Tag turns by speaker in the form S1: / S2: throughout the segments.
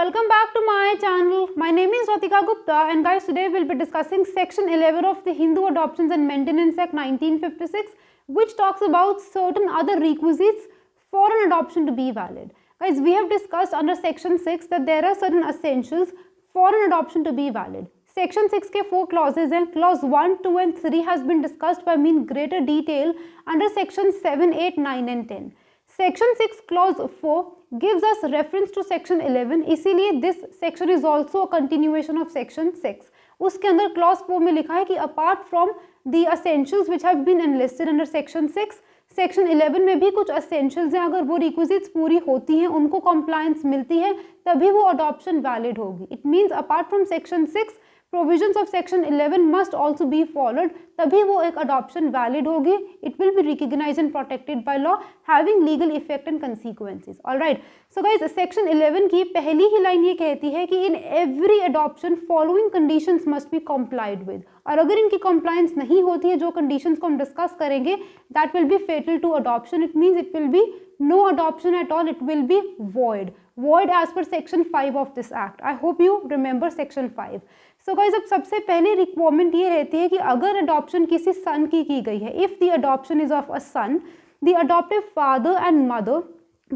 S1: welcome back to my channel. My name is Ratika Gupta and guys today we'll be discussing section 11 of the Hindu Adoptions and Maintenance Act 1956 which talks about certain other requisites for an adoption to be valid. Guys we have discussed under section 6 that there are certain essentials for an adoption to be valid. Section 6 के four clauses and clause 1, 2 and 3 has been discussed by me in greater detail under section 7, 8, 9 and 10. Section six clause four gives us reference to section eleven इसीलिए this section is also continuation of section six उसके अंदर clause four में लिखा है कि apart from the essentials which have been enlisted under section six section eleven में भी कुछ असेंशियल्स हैं अगर वो रिक्विजिट्स पूरी होती हैं उनको कॉम्प्लायंस मिलती है तभी वो अडॉप्शन वैलिड होगी it means apart from section six provision of section eleven must also be followed तभी वो एक अडोप्शन वैलिड होगी it will be recognise and protected by law having legal effect and consequences all right so guys section eleven की पहली ही line ये कहती है कि in every adoption following condition must be complied with और अगर इनकी कॉम्प्लाइंस नहीं होती है जो कंडीशन को हम डिस्कस करेंगे that will be fatal to adoption it means it will be no adoption at all it will be void void as per section 5 of this act i hope you remember section 5 so guys अब सबसे पहले requirement ये रहती है कि अगर adoption किसी सन की की गई है if the adoption is of a son the adoptive father and mother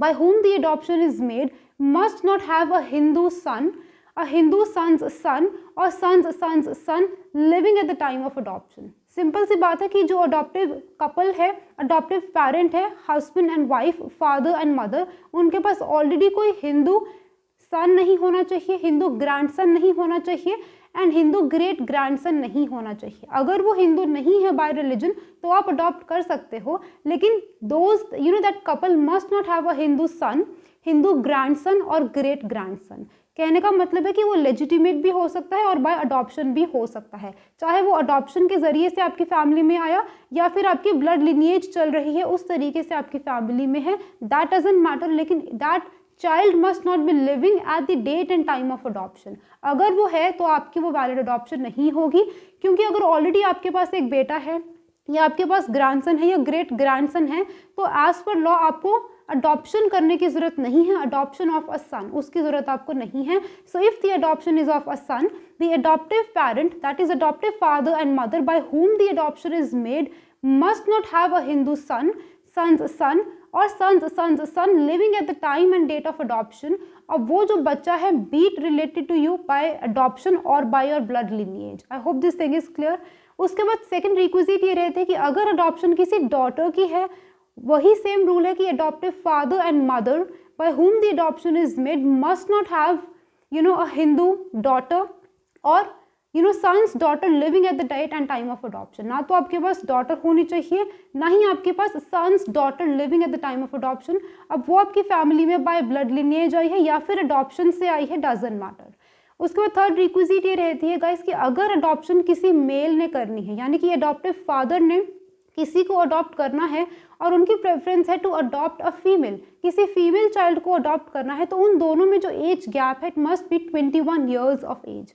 S1: by whom the adoption is made must not have a Hindu son a Hindu sons son और sons sons son living at the time of adoption simple सी बात है कि जो adoptive couple है adoptive parent है husband and wife father and mother उनके पास ऑलरेडी कोई हिंदू सन नहीं होना चाहिए हिंदू ग्रैंडसन नहीं होना चाहिए एंड हिंदू ग्रेट ग्रैंडसन नहीं होना चाहिए अगर वो हिंदू नहीं है बाय रिलीजन तो आप अडॉप्ट कर सकते हो लेकिन दोस्त you know that couple must not have a Hindu son Hindu grandson और ग्रेट ग्रैंडसन कहने का मतलब है कि वो लेजिटिमेट भी हो सकता है और बाय अडॉप्शन भी हो सकता है चाहे वो अडॉप्शन के ज़रिए से आपकी फैमिली में आया या फिर आपकी ब्लड लिनिएज चल रही है उस तरीके से आपकी फैमिली में है दैट डजेंट मैटर लेकिन that child must not be living at the date and time of adoption अगर वो है तो आपकी वो वैलिड अडॉप्शन नहीं होगी क्योंकि अगर ऑलरेडी आपके पास एक बेटा है या आपके पास ग्रैंडसन है या ग्रेट ग्रैंडसन है तो एज़ पर लॉ आपको अडॉप्शन करने की ज़रूरत नहीं है अडॉप्शन ऑफ अ सन उसकी ज़रूरत आपको नहीं है so if the adoption is of a son the adoptive parent that is adoptive father and mother by whom the adoption is made must not have a Hindu son sons son और sons sons son living at the time and date of adoption और वो जो बच्चा है be it related to you by adoption और by your blood lineage I hope this thing is clear उसके बाद second requisite ये रहते हैं कि अगर अडॉप्शन किसी डॉटर की है वही सेम रूल है कि adoptive father and mother by whom the adoption is made must not have you know a Hindu daughter और you know sons daughter living at the date and time of adoption ना तो आपके पास daughter होनी चाहिए ना ही आपके पास sons daughter living at the time of adoption अब वो आपकी फैमिली में बाय ब्लड लिनेज आई है या फिर अडोप्शन से आई है डजन मैटर उसके बाद थर्ड रिक्विजिट ये रहती है गाइस कि अगर अडोप्शन किसी मेल ने करनी है यानी कि अडोप्टिव फादर ने किसी को अडॉप्ट करना है और उनकी प्रेफरेंस है टू अडॉप्ट अ फीमेल किसी फीमेल चाइल्ड को अडॉप्ट करना है तो उन दोनों में जो एज गैप है it must be twenty one years of age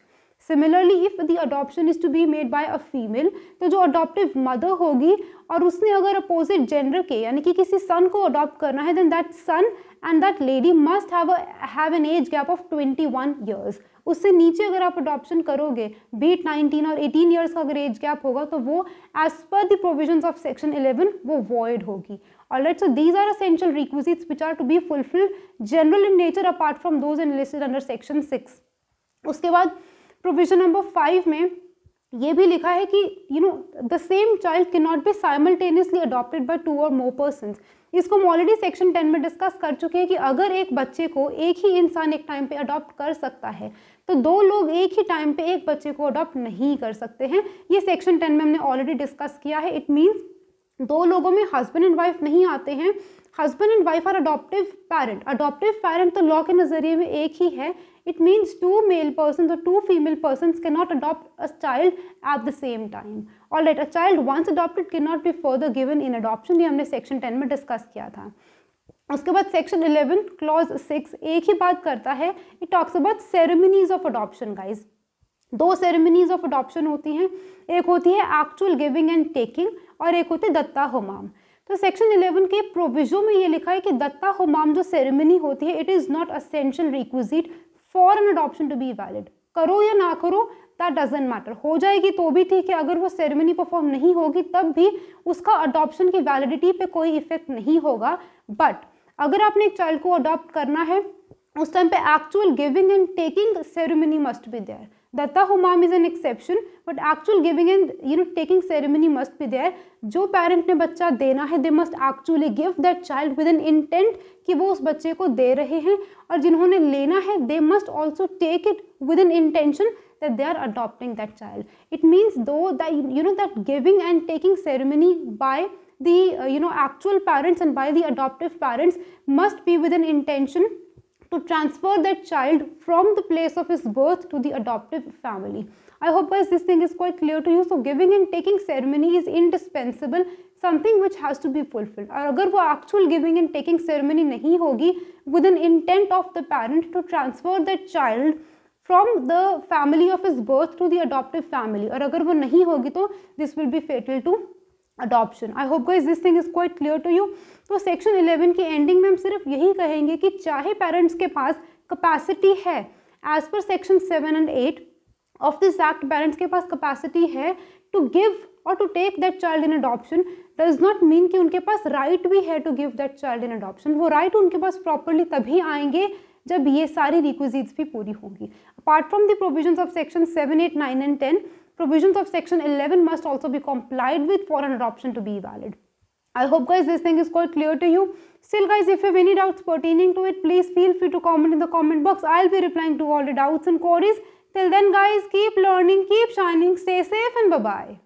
S1: similarly if the adoption is to be made by a female तो जो अडॉप्टिव मदर होगी और उसने अगर अपोजिट जेंडर के यानी कि किसी सन को अडॉप्ट करना है then that son and that lady must have have an age gap of twenty one years उससे नीचे अगर आप अडॉप्शन करोगे बीट 19 और 18 इयर्स का अगर एज गैप होगा तो वो as per the provisions of section 11 वो वॉइड होगी और Alright, so these are essential requisites which are to be fulfilled general in nature apart from those enlisted under section six उसके बाद प्रोविजन नंबर फाइव में ये भी लिखा है कि you know the same child can not be simultaneously adopted by two और more person इसको हम ऑलरेडी सेक्शन टेन में डिस्कस कर चुके हैं कि अगर एक बच्चे को एक ही इंसान एक टाइम पे अडॉप्ट कर सकता है तो दो लोग एक ही टाइम पे एक बच्चे को अडॉप्ट नहीं कर सकते हैं ये सेक्शन टेन में हमने ऑलरेडी डिस्कस किया है इट मीन्स दो लोगों में हस्बैंड एंड वाइफ नहीं आते हैं husband and wife are adoptive parent adoptive parent तो लॉ के नज़रिए में एक ही है it means two male person और two female person can not adopt a child at the same time all right a child once adopted can not be further given in adoption ये हमने section ten में discuss किया था उसके बाद section eleven clause six एक ही बात करता है it talks about ceremonies of adoption guys दो सेरेमनीज ऑफ अडॉप्शन होती हैं एक होती है एक्चुअल गिविंग एंड टेकिंग और एक होती है दत्ता होमाम तो सेक्शन 11 के प्रोविजो में ये लिखा है कि दत्ता होमाम जो सेरेमनी होती है it is not essential requisite for an adoption to be valid करो या ना करो दैट डजेंट मैटर हो जाएगी तो भी ठीक है अगर वो सेरेमनी परफॉर्म नहीं होगी तब भी उसका अडॉप्शन की वैलिडिटी पे कोई इफेक्ट नहीं होगा बट अगर आपने एक चाइल्ड को अडॉप्ट करना है उस टाइम पे actual giving and taking ceremony must be there दत्ता हुमाम is an exception but actual giving and you know taking ceremony must be there जो पेरेंट ने बच्चा देना है they must actually give that child with an intent कि वो उस बच्चे को दे रहे हैं और जिन्होंने लेना है they must also take it with an intention that they are adopting that child it means though that you know that giving and taking ceremony by the uh, you know actual parents and by the adoptive parents must be with an intention to transfer that child from the place of his birth to the adoptive family i hope guys this thing is quite clear to you so giving and taking ceremony is indispensable something which has to be fulfilled or agar wo actual giving and taking ceremony nahi hogi with an intent of the parent to transfer that child from the family of his birth to the adoptive family or agar wo nahi hogi to this will be fatal to adoption I hope guys this thing is quite clear to you तो section 11 की ending में हम सिर्फ यही कहेंगे कि चाहे parents के पास कैपेसिटी है एज पर section 7 and 8 of this act parents के पास कैपेसिटी है टू गिव और to take that child in adoption does not mean कि उनके पास राइट right भी है to give that child in adoption वो राइट right उनके पास प्रॉपरली तभी आएंगे जब ये सारी रिक्विजिट्स भी पूरी होंगी apart from the provision of section seven eight nine and ten provisions of section 11 must also be complied with for an adoption to be valid. I hope guys this thing is quite clear to you. Still guys if you have any doubts pertaining to it please feel free to comment in the comment box. I'll be replying to all the doubts and queries. Till then guys keep learning, keep shining, stay safe and bye bye.